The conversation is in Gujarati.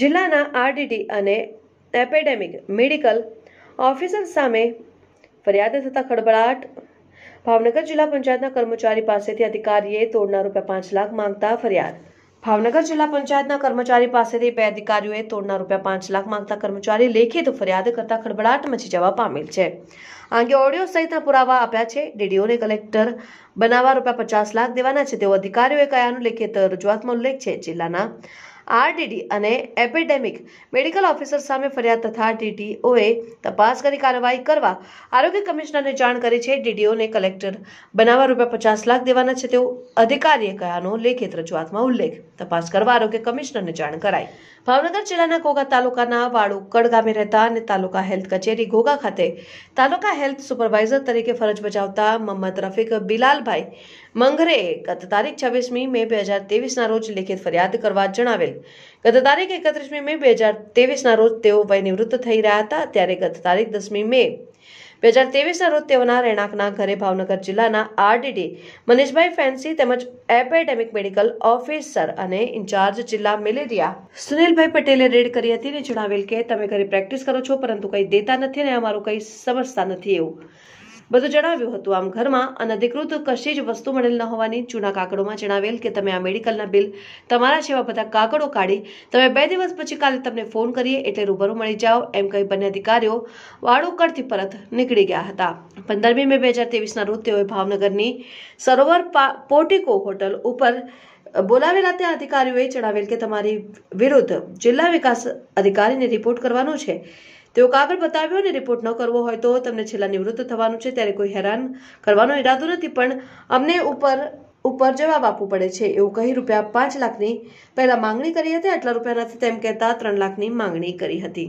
જિલ્લાના આરટીટી અને એપેડેમિક મેડિકલ ઓફિસર સામે ફરિયાદ થતા ખળભળાટ ભાવનગર જિલ્લા પંચાયતના કર્મચારી પાસેથી અધિકારીએ તોડના રૂપિયા પાંચ લાખ માંગતા ફરિયાદ ભાવનગર જિલ્લા પંચાયતના કર્મચારી પાસેથી બે અધિકારીઓએ તોડના રૂપિયા પાંચ લાખ માંગતા કર્મચારી લેખિત ફરિયાદ કરતા ખળભળાટ મચી જવા પામેલ છે આ અંગે ઓડિયો સહિતના પુરાવા આપ્યા છે ડીડીઓને કલેક્ટર બનાવવા રૂપિયા પચાસ લાખ દેવાના છે તેઓ અધિકારીઓએ કયાનો લેખિત રજૂઆતમાં ઉલ્લેખ છે જિલ્લાના આરડીડી અને એપિડેમિક મેડિકલ ઓફિસર સામે ફરિયાદ તથા ડીડીઓએ તપાસ કરી કાર્યવાહી કરવા આરોગ્ય કમિશનરને જાણ કરી છે ડીડીઓને કલેક્ટર બનાવવા રૂપિયા પચાસ લાખ દેવાના છે તેવું અધિકારીએ કહ્યાનો લેખિત રજૂઆતમાં ઉલ્લેખ તપાસ કરવા આરોગ્ય કમિશનરને જાણ કરાઈ ભાવનગર જિલ્લાના ઘોઘા તાલુકાના વાળુકડ ગામે રહેતા અને તાલુકા હેલ્થ કચેરી ઘોઘા ખાતે તાલુકા હેલ્થ સુપરવાઇઝર તરીકે ફરજ બજાવતા મહંમદ રફીક બિલાલભાઈ મંગરે ગત તારીખ છવ્વીસમી મે બે હજાર તેવીસના રોજ લેખિત ફરિયાદ કરવા જણાવેલ ગત તારીખ એકત્રીસમી મે બે હજાર તેવીસના રોજ તેઓ વયનિવૃત્ત થઈ રહ્યા હતા ત્યારે ગત તારીખ દસમી મે બે હજાર તેવીસના રોજ તેઓના રહેણાંકના ઘરે ભાવનગર જિલ્લાના આરડીડી મનીષભાઈ ફેન્સી તેમજ એપેડેમિક મેડિકલ ઓફિસર અને ઇન્ચાર્જ જિલ્લા મેલેરિયા સુનિલભાઈ પટેલે રેડ કરી હતી અને જણાવેલ કે તમે ઘરે પ્રેક્ટિસ કરો છો પરંતુ કંઈ દેતા નથી અને અમારું કંઈ સમજતા નથી એવું બધું જણાવ્યું હતું આમ ઘરમાં અનધિકૃત કશી જ વસ્તુ મળેલ ન હોવાની જૂના કાગળોમાં જણાવેલ કે તમે આ મેડિકલના બિલ તમારા જેવા બધા કાગળો કાઢી તમે બે દિવસ પછી કાલે તમને ફોન કરીએ એટલે રૂબરૂ મળી જાઓ એમ કહી બંને અધિકારીઓ વાડુકરથી પરત નીકળી ગયા હતા પંદરમી મે બે હજાર તેવીસના રોજ તેઓએ ભાવનગરની સરોવર પોર્ટિકો હોટલ ઉપર બોલાવેલા ત્યાં અધિકારીઓએ જણાવેલ કે તમારી વિરુદ્ધ જિલ્લા વિકાસ અધિકારીને રિપોર્ટ કરવાનો છે તેઓ કાગળ બતાવ્યો અને રિપોર્ટ ન કરવો હોય તો તમને છેલ્લા નિવૃત્ત થવાનું છે ત્યારે કોઈ હેરાન કરવાનો ઈરાદો નથી પણ અમને ઉપર ઉપર જવાબ આપવું પડે છે એવું કહી રૂપિયા પાંચ લાખની પહેલાં માંગણી કરી હતી આટલા રૂપિયા નથી તેમ કહેતા ત્રણ લાખની માંગણી કરી હતી